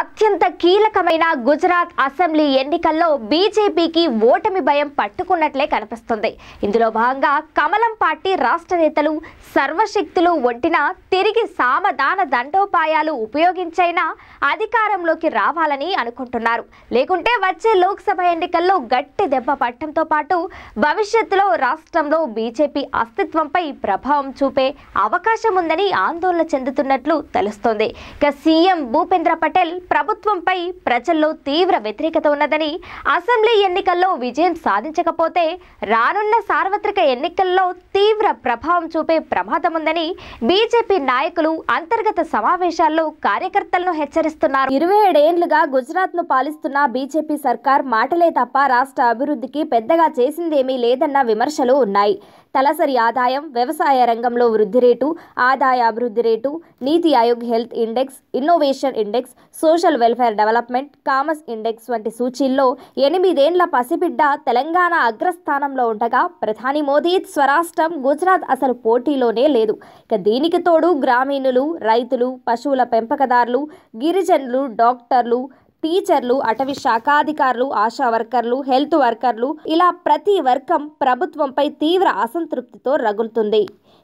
అత్యంత కీలకమైన గుజరాత్ అసెంబ్లీ ఎన్నికల్లో బీజేపీకి ఓటమి భయం పట్టుకున్నట్లే కనిపిస్తుంది ఇందులో భాగంగా కమలం పార్టీ రాష్ట్ర నేతలు సర్వశక్తులు ఒడ్డిన తిరిగి సామధాన దండోపాయాలు ఉపయోగించైనా అధికారంలోకి రావాలని అనుకుంటున్నారు లేకుంటే వచ్చే లోక్సభ ఎన్నికల్లో గట్టి దెబ్బ పట్టడంతో పాటు భవిష్యత్తులో రాష్ట్రంలో బీజేపీ అస్తిత్వంపై ప్రభావం చూపే అవకాశం ఉందని ఆందోళన చెందుతున్నట్లు తెలుస్తోంది ఇక సీఎం భూపేంద్ర పటేల్ ప్రభుత్వంపై ప్రజల్లో తీవ్ర వ్యతిరేకత ఉన్నదని అసెంబ్లీ ఎన్నికల్లో విజయం సాధించకపోతే రానున్న సార్వత్రిక ఎన్నికల్లో తీవ్ర ప్రభావం చూపే ప్రమాదం ఉందని బీజేపీ నాయకులు అంతర్గత సమావేశాల్లో కార్యకర్తలను హెచ్చరిస్తున్నారు ఇరవై ఏడేండ్లుగా గుజరాత్ ను పాలిస్తున్న బీజేపీ సర్కార్ మాటలే తప్ప రాష్ట్ర అభివృద్ధికి పెద్దగా చేసిందేమీ లేదన్న విమర్శలు ఉన్నాయి తలసరి ఆదాయం వ్యవసాయ రంగంలో వృద్ధి రేటు ఆదాయ అభివృద్ధి రేటు NITI Aayog health index innovation index social welfare development commerce index వంటి సూచీల్లో ఎనిమిదేండ్ల పసిబిడ్డ తెలంగాణ అగ్రస్థానంలో ఉండగా ప్రధాని మోదీ స్వరాష్ట్రం గుజరాత్ అసలు పోటీలోనే లేదు ఇక దీనికి తోడు గ్రామీణులు రైతులు పశువుల పెంపకదారులు గిరిజనులు డాక్టర్లు టీచర్లు అటవీ శాఖాధికారులు ఆశా వర్కర్లు హెల్త్ వర్కర్లు ఇలా ప్రతి వర్గం ప్రభుత్వంపై తీవ్ర అసంతృప్తితో రగులుతుంది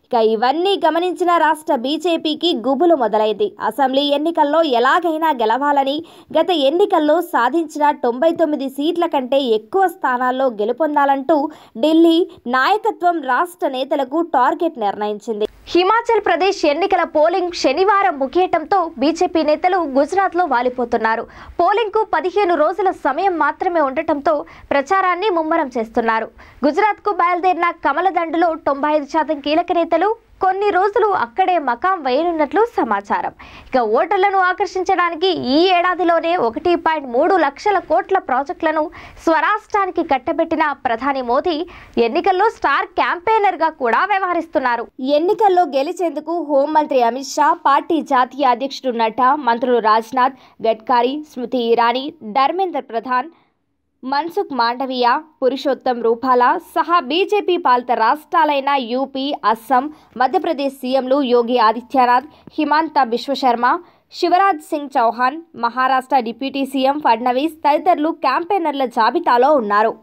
ఇక ఇవన్నీ గమనించిన రాష్ట్ర బీజేపీకి గుబులు మొదలైంది అసెంబ్లీ ఎన్నికల్లో ఎలాగైనా గెలవాలని గత ఎన్నికల్లో సాధించిన తొంభై తొమ్మిది సీట్ల కంటే ఎక్కువ స్థానాల్లో గెలుపొందాలంటూ ఢిల్లీ నాయకత్వం రాష్ట్ర నేతలకు టార్గెట్ నిర్ణయించింది హిమాచల్ ప్రదేశ్ ఎన్నికల పోలింగ్ శనివారం ముగియటంతో బీజేపీ నేతలు గుజరాత్లో వాలిపోతున్నారు పోలింగ్కు పదిహేను రోజుల సమయం మాత్రమే ఉండటంతో ప్రచారాన్ని ముమ్మరం చేస్తున్నారు గుజరాత్కు బయలుదేరిన కమలదండులో తొంభై ఐదు శాతం కీలక నేతలు కొన్ని రోజులు అక్కడే మకాం వేయనున్నట్లు సమాచారం ఇక ఓటర్లను ఆకర్షించడానికి ఈ ఏడాదిలోనే ఒకటి పాయింట్ మూడు లక్షల కోట్ల ప్రాజెక్టులను స్వరాష్ట్రానికి కట్టబెట్టిన ప్రధాని మోదీ ఎన్నికల్లో స్టార్ క్యాంపెయినర్గా కూడా వ్యవహరిస్తున్నారు ఎన్నికల్లో గెలిచేందుకు హోంమంత్రి అమిత్ షా పార్టీ జాతీయ అధ్యక్షుడు నడ్డా మంత్రులు రాజ్నాథ్ గడ్కారీ స్మృతి ఇరానీ ధర్మేంద్ర ప్రధాన్ మన్సుఖ్ మాండవీయ పురుషోత్తం రూపాల సహా బీజేపీ పాలిత రాష్ట్రాలైన యూపీ అస్సాం మధ్యప్రదేశ్ సీఎంలు యోగి ఆదిత్యనాథ్ హిమాంత బిశ్వశర్మ శివరాజ్ సింగ్ చౌహాన్ మహారాష్ట్ర డిప్యూటీ సీఎం ఫడ్నవీస్ తదితరులు క్యాంపెయినర్ల జాబితాలో ఉన్నారు